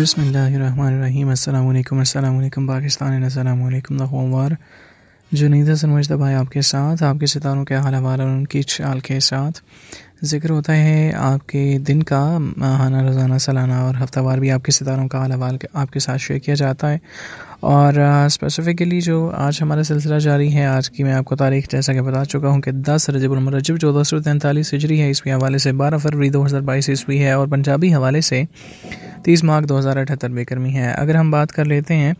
बसमीम अल्लाम पाकिस्तान वार जुनीदा सनमजदा भाई आपके साथ आपके सितारों के हाल हवाल और उनकी चाल के साथ जिक्र होता है आपके दिन का माहाना रोज़ाना सालाना और हफ्तावार भी आपके सितारों का हाल हवाल आपके साथ शेयर किया जाता है और स्पेसिफिकली uh, जो आज हमारा सिलसिला जारी है आज की मैं आपको तारीख जैसा कि बता चुका हूँ कि दस रजबुलमरजब चौदह सौ तैंतालीस हिजरी है इसके हवाले से बारह फरवरी दो हज़ार बाईस ईस्वी है और पंजाबी हवाले से तीस मार्च दो हज़ार अठहत्तर बेकर्मी है अगर हम बात कर लेते हैं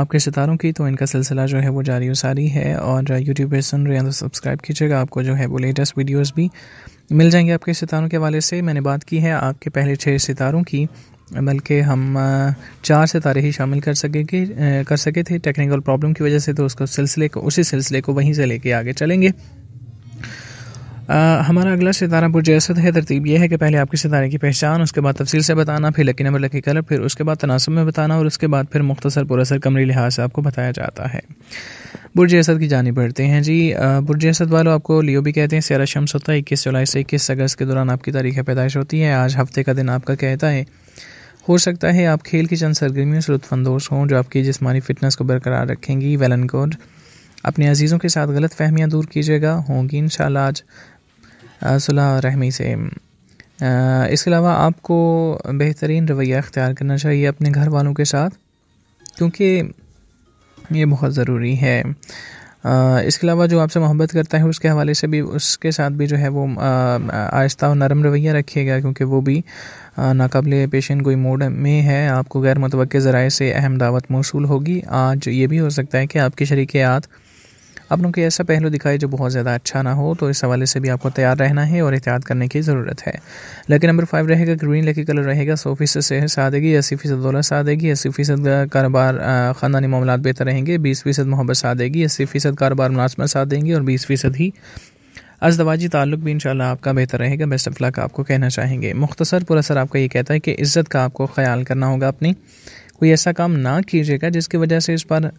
आपके सितारों की तो इनका सिलसिला जो है वो जारी सारी है और यूट्यूब पर सुन रहे हैं तो सब्सक्राइब कीजिएगा आपको जो है वो लेटेस्ट वीडियोज़ भी मिल जाएंगे आपके सितारों के हवाले से मैंने बात की है आपके पहले छः सितारों की बल्कि हम चार सितारे ही शामिल कर सके कि कर सके थे टेक्निकल प्रॉब्लम की वजह से तो उसको सिलसिले को उसी सिलसिले को वहीं से लेके आगे चलेंगे आ, हमारा अगला सितारा पुरजसद है तरतीब यह है कि पहले आपके सितारे की पहचान उसके बाद तफसील से बताना फिर लकी नंबर लकी कलर फिर उसके बाद तनासब में बताना और उसके बाद फिर मुख्तसर पुरसर कमरी लिहाज से आपको बताया जाता है बुरज असद की जानी बढ़ते हैं जी बुरज असद वालों आपको लियो भी कहते हैं सियारा शम्स होता है इक्कीस जुलाई से इक्कीस अगस्त के दौरान आपकी तारीख पैदाइश होती है आज हफ्ते का दिन आपका कहता है हो सकता है आप खेल की चंद सरगर्मियों से लुत्फानंदोज हों जो आपकी जिसमानी फिटनेस को बरकरार रखेंगी वेल एंड गुड अपने अजीज़ों के साथ गलत फहमियाँ दूर कीजिएगा होंगी इन आज सुलह रहमी से इसके अलावा आपको बेहतरीन रवैया अख्तियार करना चाहिए अपने घर वालों के साथ क्योंकि ये बहुत ज़रूरी है इसके अलावा जो आपसे मोहब्बत करता है उसके हवाले से भी उसके साथ भी जो है वो आहिस्ता और नरम रवैया रखिएगा क्योंकि वो भी नाकबले पेशेंट कोई मोड में है आपको गैर मतवक़ ज़राए से अहम दावत मौसू होगी आज ये भी हो सकता है कि आपके शरीक आत आप लोगों के ऐसा पहलू दिखाए जो बहुत ज़्यादा अच्छा ना हो तो इस हवाले से भी आपको तैयार रहना है और एहतियात करने की ज़रूरत है लकी नंबर फाइव रहेगा ग्रीन लकी कलर रहेगा सौ फीसद सेहत सादगी अस्सी फीसद दौलत सादेगी अस्सी फीसद कारोबार ख़ानदानी मामला बेहतर रहेंगे बीस फीसद मोहब्बत सादेगी अस्सी फीसद कारोबार मुलाजमत साथ देंगी और बीस फीसद ही अजदवाजी ताल्लुक भी इंशाल्लाह आपका बेहतर रहेगा बेस्ट अफला का आपको कहना चाहेंगे मुख्तसर पुरसर आपका ये कहता है कि इज़्ज़त का आपको ख्याल करना होगा अपनी कोई ऐसा काम ना कीजिएगा जिसकी वजह से इस पर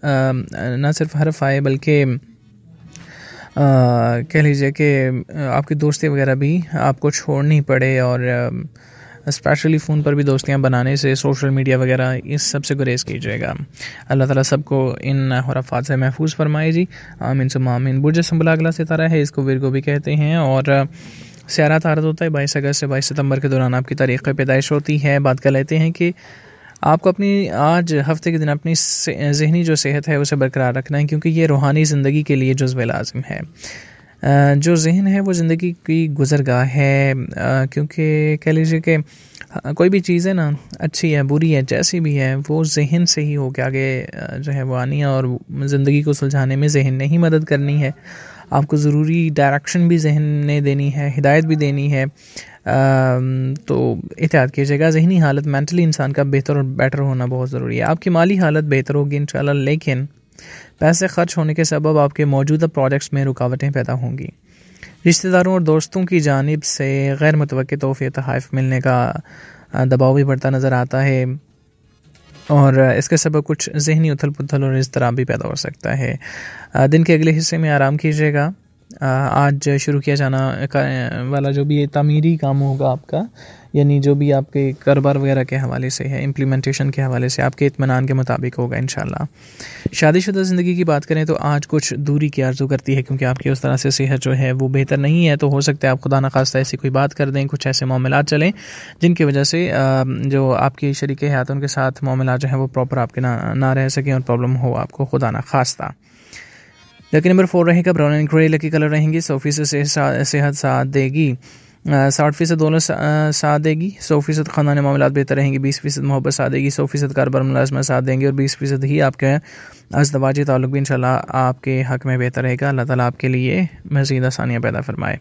ना सिर्फ हर्फ आए बल्कि कह लीजिए कि आपकी दोस्ती वगैरह भी आपको छोड़नी पड़े और स्पेशली फ़ोन पर भी दोस्तियाँ बनाने से सोशल मीडिया वगैरह इस सब से गुरेज कीजिएगा अल्लाह ताला सबको इन हरफात से महफूज फरमाए जी आमिन सुम आमिन बुरज संबला अगला सितारा है इसको विरगो भी कहते हैं और स्यारा तारत होता है बाईस अगस्त से बाईस सितंबर के दौरान आपकी तारीख़ पैदाइश होती है बात कर लेते हैं कि आपको अपनी आज हफ्ते के दिन अपनी जहनी जो सेहत है उसे बरकरार रखना है क्योंकि ये रूहानी ज़िंदगी के लिए जज्ब लाजम है जो जहन है वो ज़िंदगी की गुजरगा है क्योंकि कह लीजिए कि कोई भी चीज़ है ना अच्छी है बुरी है जैसी भी है वो जहन से ही हो के आगे जो है वो आनी है और ज़िंदगी को सुलझाने में जहन ने ही मदद करनी है आपको ज़रूरी डायरेक्शन भी जहन ने देनी है हिदायत भी देनी है तो एहतियात कीजिएगा जहनी हालत मैंटली इंसान का बेहतर और बेटर होना बहुत ज़रूरी है आपकी माली हालत बेहतर होगी इन लेकिन पैसे खर्च होने के सबब आपके मौजूदा प्रोजेक्ट्स में रुकावटें पैदा होंगी रिश्तेदारों और दोस्तों की जानब से गैर मतवक़ तोहफ़े तहफ़ मिलने का दबाव भी बढ़ता नज़र आता है और इसके सबक कुछ जहनी उथल पुथल और इस तरह भी पैदा हो सकता है दिन के अगले हिस्से में आराम कीजिएगा आज शुरू किया जाना वाला जो भी तमीरी काम होगा आपका यानी जो भी आपके कारोबार वगैरह के हवाले से है इम्प्लीमेंटेशन के हवाले से आपके इतमान के मुताबिक होगा इन शादीशुदा ज़िंदगी की बात करें तो आज कुछ दूरी की आर्जू करती है क्योंकि आपकी उस तरह से सेहत जो है वो बेहतर नहीं है तो हो सकता है आप खुदा नखास्ता ऐसी कोई बात कर दें कुछ ऐसे मामला चलें जिनकी वजह से जो आपकी शरीक हयात उनके साथ मामला जो है वो प्रॉपर आपके ना ना रह सकें और प्रॉब्लम हो आपको खुदा नखास्ता लकी नंबर फोर रहेगा brown and grey lucky colour रहेंगे सौ फीसद सेहत साथ देगी साठ फीसद दोनों साथ देगी सौ फीसद खाना मामला बेहतर रहेंगे बीस फीसद मोहब्बत साथ देगी सौ फीसद कारोबार मुलाजमत साथ देंगे और बीस फीसद ही आपके अजदवाजी ताल्लुक भी इनशाला आपके हक में बेहतर रहेगा अल्लाह ताला आपके लिए मज़ीद आसानियाँ पैदा फरमाए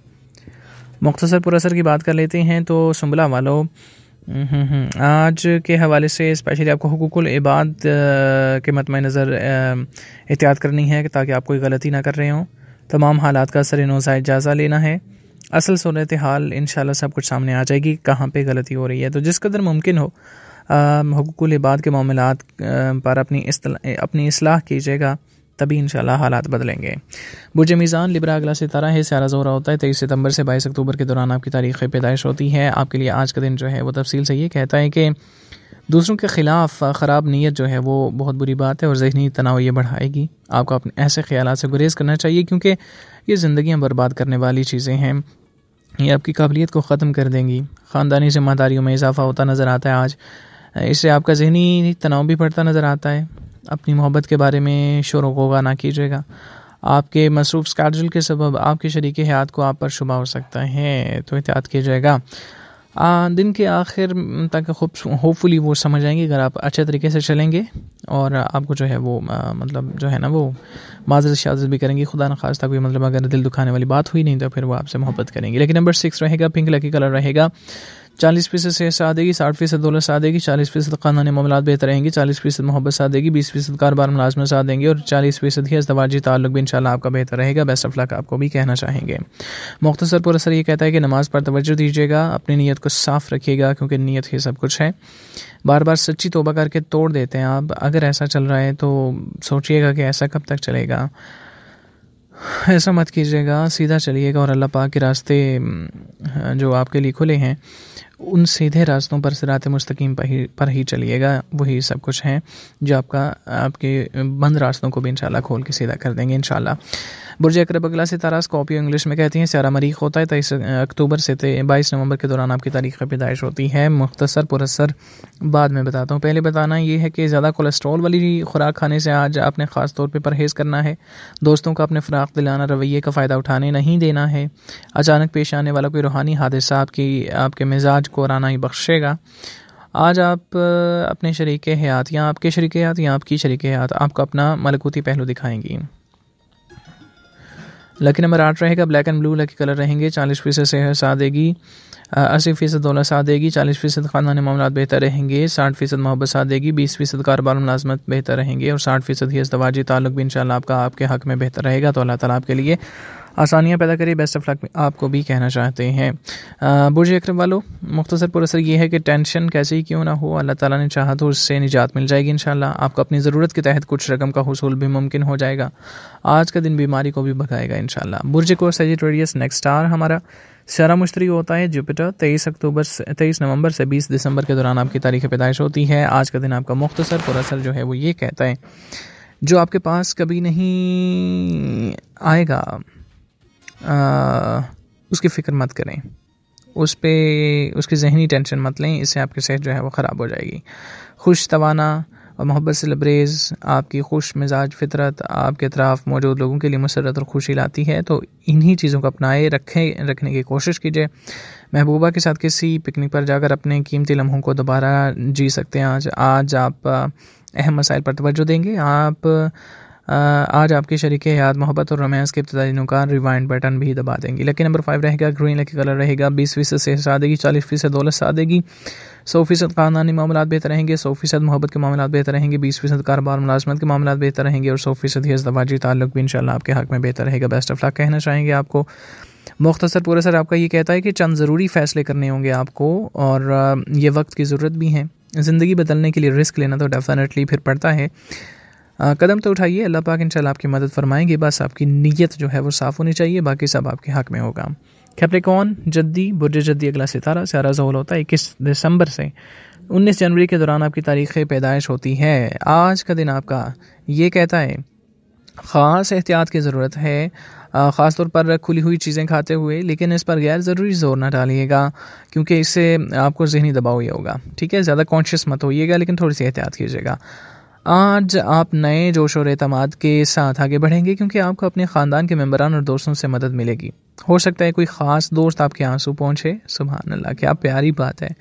मुख्तसर पुरसर की बात कर लेते हैं तो सुम्बला वालों आज के हवाले से स्पेशली आपको हकूक इबाद के मतम नज़र एहतियात करनी है ताकि आप कोई गलती ना कर रहे हों तमाम हालात का सर नोज़ा जायज़ा लेना है असल सूरत हाल इन सब कुछ सामने आ जाएगी कहाँ पर गलती हो रही है तो जिस कदर मुमकिन हो हकूकुल इबाद के मामलों पर अपनी अपनी असलाह कीजिएगा तभी इन हालात बदलेंगे बुर्ज मीज़ान लिब्रा अगला सितारा है सारा जोरा होता है तेईस सितंबर से बाईस अक्टूबर के दौरान आपकी तारीख पैदाइश होती है आपके लिए आज का दिन जो है वो तफसील से ये कहता है कि दूसरों के ख़िलाफ़ ख़राब नीयत जो है वो बहुत बुरी बात है और जहनी तनाव ये बढ़ाएगी आपको अपने ऐसे ख्याल से गुरेज करना चाहिए क्योंकि ये ज़िंदियाँ बर्बाद करने वाली चीज़ें हैं ये आपकी काबिलियत को ख़त्म कर देंगी ख़ानदानी जिम्मेदारियों में इजाफ़ा होता नज़र आता है आज इससे आपका जहनी तनाव भी बढ़ता नज़र आता है अपनी मोहब्बत के बारे में शोर वोगा ना कीजिएगा आपके मसरूफ़ स्कैडल के सबब आपके शरीक हयात को आप पर शुबा हो सकता है तो एहतियात कीजिएगा दिन के आखिर तक होपफुली वो समझ आएंगे अगर आप अच्छे तरीके से चलेंगे और आपको जो है वो आ, मतलब जो है ना वो माजरत शाजत भी करेंगे खुदा न तक कोई मतलब अगर दिल दुखाने वाली बात हुई नहीं तो फिर वो आपसे मोहब्बत करेंगे लेकिन नंबर सिक्स रहेगा पिंक लकी कलर रहेगा चालीस फीसद से देगी साठ फीसद दौलत देगी चालीस फीसद खानदानी मामला बेहतर रहेंगे चालीस फीसद मोहब्बत साथ देगी बीस फीसद कारोबार मुलाजमत देंगे और चालीस फीसद ही अस्तवाजी ताल्लुक भी इनशाला आपका बेहतर रहेगा बेस्ट अफलाक आपको भी कहना चाहेंगे मुख्तसर पर असर यह कहता है कि नमाज पर तोज्जो दीजिएगा अपनी नीयत को साफ रखिएगा क्योंकि नीयत ही सब कुछ है बार बार सच्ची तोबा करके तोड़ देते हैं आप अगर ऐसा चल रहा है तो सोचिएगा कि ऐसा कब तक चलेगा ऐसा मत कीजिएगा सीधा चलिएगा और अल्लाह पाक के रास्ते हम्म, जो आपके लिए खुले हैं उन सीधे रास्तों पर सिरात मुस्तकीम पर ही पर ही चलिएगा वही सब कुछ हैं जो आपका आपके बंद रास्तों को भी इनशाला खोल के सीधा कर देंगे इनशाला बुरज अकरब अगला सितारा स्कॉपियो इंग्लिश में कहती हैं सारा मरीख होता है तेईस अक्टूबर से बाईस नवंबर के दौरान आपकी तारीख पैदाइश होती है मुख्तसर पुरसर बाद में बताता हूँ पहले बताना ये है कि ज़्यादा कोलेस्ट्रॉल वाली खुराक खाने से आज आपने ख़ास तौर पर परहेज़ करना है दोस्तों का अपने फ़राक दिलाना रवैये का फ़ायदा उठाने नहीं देना है अचानक पेश आने वाला कोई रूहानी हादसा आपकी आपके मिजाज आज कोराना ही बख्शेगा आज आप अपने शरीक हयात या आपके शरीक हयात या आपकी शरीक हयात आपको अपना मलकूती पहलू दिखाएंगी लकी नंबर आठ रहेगा black and blue lucky colour रहेंगे चालीस फीसद सेहत साथ देगी अस्सी फ़ीसद दौलत साथ देगी चालीस फ़ीसद खानदानी मामला बेहतर रहेंगे साठ फ़ीसद मोहब्बत साथ देगी बीस फ़ीसद कारोबार मुलाजमत बेहतर रहेंगे और साठ फ़ीसद ही अस्तवाजी ताल्लुक भी इन आपका आपके हक में बेहतर रहेगा तो अल्लाह तला आपके लिए आसानियाँ पैदा करें बेस्ट ऑफ लक आपको भी कहना चाहते हैं बुरज अक्रम वालों मुख्तर पुरसर ये है कि टेंशन कैसे ही क्यों ना हो अल्लाह ताला ने चाहा तो उससे निजात मिल जाएगी इन आपको अपनी ज़रूरत के तहत कुछ रकम का हसूल भी मुमकिन हो जाएगा आज का दिन बीमारी को भी भगाएगा इन बुरज को सजिटोरियस नेक्स्ट स्टार हमारा सारा मुश्तरी होता है जुपिटर तेईस अक्टूबर से तेईस नवंबर से बीस दिसंबर के दौरान आपकी तारीख पैदाइश होती है आज का दिन आपका मुख्तसर पुरसर जो है वो ये कहता है जो आपके पास कभी नहीं आएगा उसकी फ़िक्र मत करें उस पर उसकी जहनी टेंशन मत लें इससे आपकी सेहत जो है वो ख़राब हो जाएगी खुश तवाना और मोहब्बत से लबरेज़ आपकी खुश मिजाज फितरत आपके अतराफ मौजूद लोगों के लिए मसरत और खुशी लाती है तो इन्हीं चीज़ों को अपनाए रखें रखने की कोशिश कीजिए महबूबा के साथ किसी पिकनिक पर जाकर अपने कीमती लम्हों को दोबारा जी सकते हैं आज आज आप अहम मसाइल पर तोज्जो देंगे आप आज आपकी शरीक याद मोहब्बत और रोमांस के इब्तदाई नुकान रिवाइंड बटन भी दबा देंगी लकी नंबर फाइव रहेगा ग्रीन लकी कलर रहेगा बीस फीसद से सादेगी चालीस फीसद दौलत सादेगी सौ फीसद खानदानी मामला बेहतर रहेंगे सौ फीसद मोहब्बत के मामला बेहतर रहेंगे बीस फीसद कारोबार मुलाजमत के मामला बेहतर रहेंगे और सौ फीसद ही अजदवाजी ताल्लुक भी इन आपके हक में बेहतर रहेगा बेस्ट ऑफ लाख कहना चाहेंगे आपको मुख्तसर पूरे सर आपका ये कहता है कि चंद ज़रूरी फ़ैसले करने होंगे आपको और ये वक्त की ज़रूरत भी है ज़िंदगी बदलने के लिए रिस्क लेना तो डेफिनेटली फिर पड़ता है कदम तो उठाइए अल्लाह पाक इंशाल्लाह आपकी मदद फरमाएंगे बस आपकी नीयत जो है वो साफ़ होनी चाहिए बाकी सब आपके हक में होगा खैपरे कौन जद्दी बुरज जद्दी अगला सितारा सारा जहल होता है इक्कीस दिसंबर से उन्नीस जनवरी के दौरान आपकी तारीख़ पैदाइश होती है आज का दिन आपका ये कहता है ख़ास एहतियात की ज़रूरत है ख़ास तौर पर खुली हुई चीज़ें खाते हुए लेकिन इस पर गैर ज़रूरी जोर ना डालिएगा क्योंकि इससे आपको जहनी दबाव ही होगा ठीक है ज़्यादा कॉन्शियस मत होइएगा लेकिन थोड़ी सी एहतियात कीजिएगा आज आप नए जोश और अहतमाद के साथ आगे बढ़ेंगे क्योंकि आपको अपने ख़ानदान के मेम्बरान और दोस्तों से मदद मिलेगी हो सकता है कोई ख़ास दोस्त आपके आंसू पहुँचे सुबह अल्लाह क्या प्यारी बात है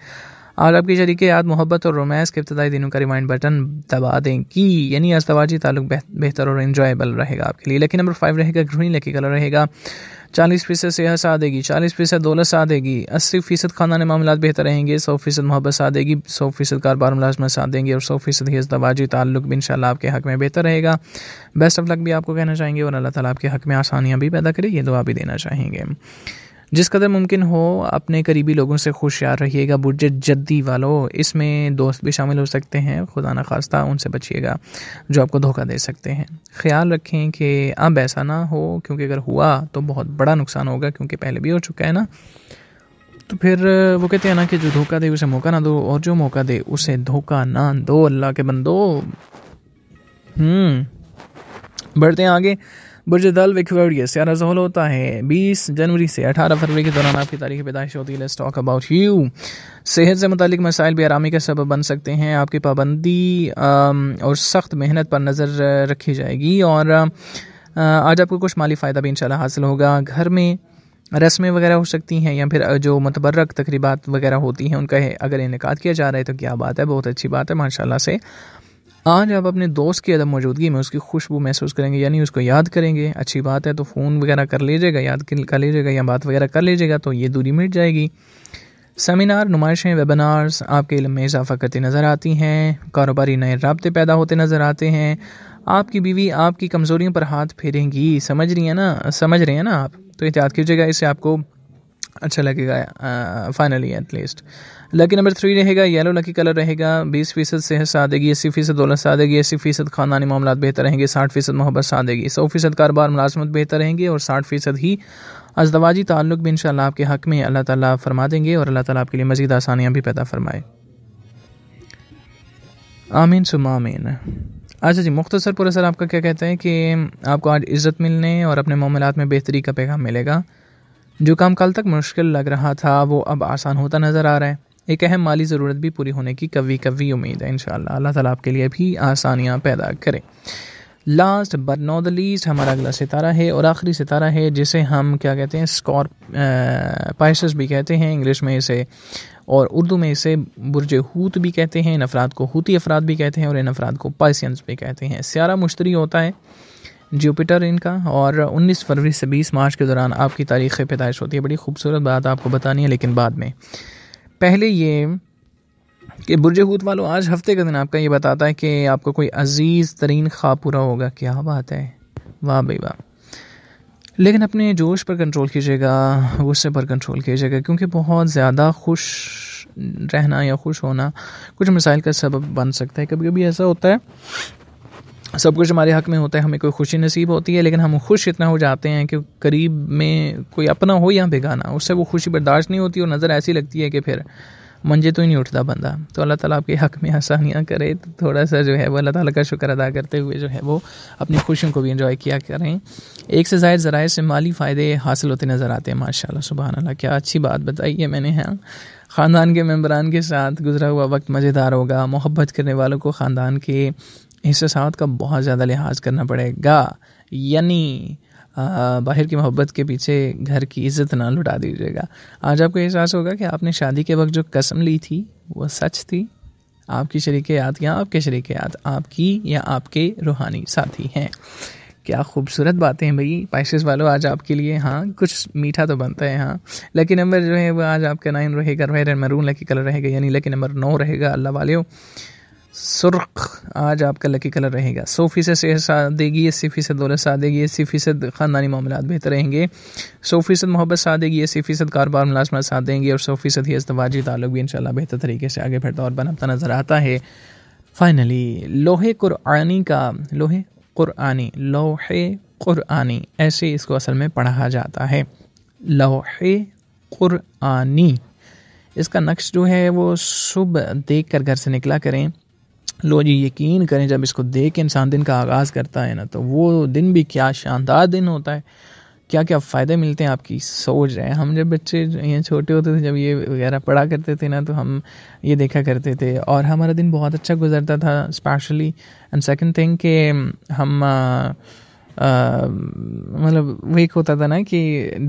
आज आपके शरीक याद मोहब्बत और रोमांस के इब्तदाई दिनों का रिमाइंड बटन दबा दें कि यानी अस्तवाजी ताल्लुक बेहतर और इन्जॉयबल रहेगा आपके लिए लकी नंबर फाइव रहेगा ग्रीन लकी कलर रहेगा चालीस फीसद सेहत साथ देगी चालीस फीसद दौलत साथ देगी अस्सी फीसद खाना मामला बेहतर रहेंगे सौ फीसद मोहब्बत साथ देगी सौ फीसद कारोबार मुलाजमत साथ देंगे और सौ फीसद ही दबाजी ताल्लुक भी इनशाला आपके हक में बेहतर रहेगा बेस्ट ऑफ लक भी आपको कहना चाहेंगे और अल्लाह ताला आपके हक में आसानियाँ भी पैदा करेगी दुआ भी देना चाहेंगे जिस कदर मुमकिन हो अपने करीबी लोगों से होशियार रहिएगा बुजट जद्दी वालों इसमें दोस्त भी शामिल हो सकते हैं खुदा न खास्ता उनसे बचिएगा जो आपको धोखा दे सकते हैं ख्याल रखें कि अब ऐसा ना हो क्योंकि अगर हुआ तो बहुत बड़ा नुकसान होगा क्योंकि पहले भी हो चुका है ना तो फिर वो कहते हैं ना कि जो धोखा दे उसे मौका ना दो और जो मौका दे उसे धोखा ना दो अल्लाह के बंदो हम्म बढ़ते हैं आगे बुरज दल विक्वेरियस यार जहल होता है 20 जनवरी से अठारह फरवरी के दौरान आपकी तारीख पैदाइश होती है लेट्स अबाउट यू सेहत से मतलब मसाइल भी आरामी का सबब बन सकते हैं आपकी पाबंदी और सख्त मेहनत पर नज़र रखी जाएगी और आज आपको कुछ माली फ़ायदा भी इन इंशाल्लाह हासिल होगा घर में रस्में वगैरह हो सकती हैं या फिर जो मतबरक तकरीबा वगैरह होती हैं उनका अगर इनका किया जा रहा है तो क्या बात है बहुत अच्छी बात है माशाल्लाह से आज आप अपने दोस्त की अदम मौजूदगी में उसकी खुशबू महसूस करेंगे यानी उसको याद करेंगे अच्छी बात है तो फ़ोन वगैरह कर लीजिएगा याद कर लीजिएगा या बात वगैरह कर लीजिएगा तो ये दूरी मिट जाएगी सेमिनार नुमाइशें वेबिनार्स आपके इलम में इजाफा करती नज़र आती हैं कारोबारी नए रबते पैदा होते नज़र आते हैं आपकी बीवी आपकी कमज़ोरियों पर हाथ फेरेंगी समझ रही है ना समझ रहे हैं ना आप तो एहतियात कीजिएगा इससे आपको अच्छा लगेगा finally at least lucky number three रहेगा येलो लकी कलर रहेगा बीस फीसद सेहत सादेगी अस्सी फीसद दौलत सादेगी अस्सी फीसद खानदानी मामला बेहतर रहेंगे साठ फीसद मोहब्बत सादगी सौ फीसद कारोबार मुलाजमत बेहतर रहेंगे और साठ फीसद ही अजदवाजी ताल्लुक भी इन आपके हक में अल्लाह ताला फरमा देंगे और अल्लाह ताला आपके लिए मजीद आसानियाँ भी पैदा फरमाए आमीन सुम आमीन अच्छा जी मुख्तसर पुरसर सर आपका क्या कहते हैं कि आपको आज इज़्ज़त मिलने और अपने मामला में बेहतरी का पैगाम मिलेगा जो काम कल तक मुश्किल लग रहा था वो अब आसान होता नज़र आ रहा है एक अहम माली ज़रूरत भी पूरी होने की कवी कवी उम्मीद है इन अल्लाह ताला आपके लिए भी आसानियाँ पैदा करें last but not the least हमारा अगला सितारा है और आखिरी सितारा है जिसे हम क्या कहते हैं स्कॉर पाइसस भी कहते हैं इंग्लिश में इसे और उर्दू में इसे बुरज हूत भी कहते हैं इन अफराद को हूती अफराद भी कहते हैं और इन अफराद को पाइसियंस भी कहते हैं स्यारा मुश्तरी होता है जुपिटर इनका और 19 फरवरी से 20 मार्च के दौरान आपकी तारीख़ पैदाइश होती है बड़ी खूबसूरत बात आपको बतानी है लेकिन बाद में पहले ये कि बुरज हूत वालों आज हफ्ते का दिन आपका ये बताता है कि आपको कोई अजीज़ तरीन ख्वाब पूरा होगा क्या बात है वाह भाई वाह लेकिन अपने जोश पर कंट्रोल कीजिएगा गुस्से पर कंट्रोल कीजिएगा क्योंकि बहुत ज़्यादा खुश रहना या खुश होना कुछ मिसाइल का सबब बन सकता है कभी कभी ऐसा होता है सब कुछ हमारे हक में होता है हमें कोई खुशी नसीब होती है लेकिन हम खुश इतना हो जाते हैं कि करीब में कोई अपना हो या बेगाना उससे वो खुशी बर्दाश्त नहीं होती और नज़र ऐसी लगती है कि फिर मंजे तो ही नहीं उठता बंदा तो अल्लाह ताला आपके हक में आसानियाँ करे तो थोड़ा सा जो है वो अल्लाह ताला का शुक्र अदा करते हुए जो है वो अपनी खुशियों को भी इंजॉय किया करें एक से ज़ायद ज़राए से माली फ़ायदे हासिल होते नज़र आते हैं माशा सुबह अल्लाह क्या अच्छी बात बताई है मैंने हाँ ख़ानदान के मेम्बरान के साथ गुजरा हुआ वक्त मज़ेदार होगा मोहब्बत करने वालों को ख़ानदान के हिस्से साथ का बहुत ज़्यादा लिहाज करना पड़ेगा यानी बाहर की मोहब्बत के पीछे घर की इज्जत ना लुटा दीजिएगा आज आपको एहसास होगा कि आपने शादी के वक्त जो कसम ली थी वो सच थी आपकी शरीक याद या आपके शरीक याद आपकी या आपके रूहानी साथी हैं क्या खूबसूरत बातें हैं भाई स्पाइसेस वालों आज आपके लिए हाँ कुछ मीठा तो बनता है हाँ लकी नंबर जो है वो आज आपका नाइन रहेगा red and maroon lucky colour रहेगा यानी लकी नंबर नौ रहेगा अल्लाह वाले सुर्ख आज आपका लकी कलर रहेगा सौ फीसद सेहत साथ देगी अस्सी फीसद दौलत साथ देगी अस्सी फीसद खानदानी मामला बेहतर रहेंगे सौ फीसद मोहब्बत साथ देगी अस्सी फीसद कारोबार मुलाजमत साथ देंगे और सौ फीसद ही अस्तवाजी ताल्लुक भी इन बेहतर तरीके से आगे बढ़ता और बनता नज़र आता है फाइनली लोहे कुरआनी का लोहे कुरआनी लोहे कुरआनी ऐसे इसको असल में पढ़ा जाता है लोहे कुरआनी इसका नक्श जो है वो सुबह देख कर घर से निकला करें लो जी यकीन करें जब इसको देख के इंसान दिन का आगाज़ करता है ना तो वो दिन भी क्या शानदार दिन होता है क्या क्या फ़ायदे मिलते हैं आपकी सोच रहे हैं हम जब बच्चे यहाँ छोटे होते थे जब ये वगैरह पढ़ा करते थे ना तो हम ये देखा करते थे और हमारा दिन बहुत अच्छा गुजरता था स्पेशली एंड सेकंड थिंग के हम आ, मतलब वो एक होता था ना कि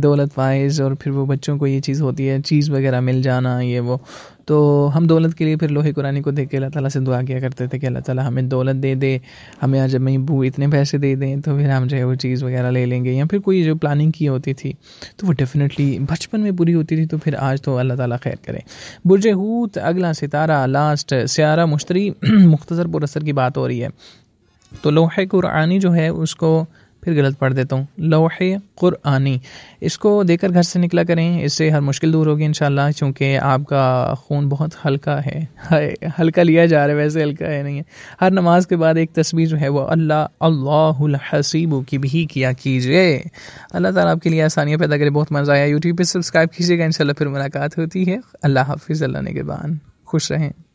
दौलत वाइज और फिर वो बच्चों को ये चीज़ होती है चीज़ वगैरह मिल जाना ये वो तो हम दौलत के लिए फिर लोहे कुरानी को देख के अल्लाह ताला से दुआ किया करते थे कि अल्लाह ताला हमें दौलत दे दे हमें आज मई बू इतने पैसे दे दें तो फिर हम जो है वो चीज़ वगैरह ले लेंगे या फिर कोई जो प्लानिंग की होती थी तो वो डेफिनेटली बचपन में पूरी होती थी तो फिर आज तो अल्लाह ताला खैर करें बुरज हूत अगला सितारा लास्ट स्यारा मुश्तरी मुख्तसर पुरसर की बात हो रही है तो लोहे कुरानी जो है उसको फिर गलत पढ़ देता हूँ लोहे कुरानी इसको देकर घर से निकला करें इससे हर मुश्किल दूर होगी इन चूँकि आपका खून बहुत हल्का है हल्का लिया जा रहा है वैसे हल्का है नहीं है हर नमाज के बाद एक तस्वीर जो है वो अल्लाह अल्लाहसीबू की भी किया कीजिए अल्लाह ताला आपके लिए आसानियाँ पैदा करें बहुत मज़ा आया यूट्यूब पर सब्सक्राइब कीजिएगा इन फिर मुलाकात होती है अल्लाह हाफिज़ अल्लाह ने के खुश रहें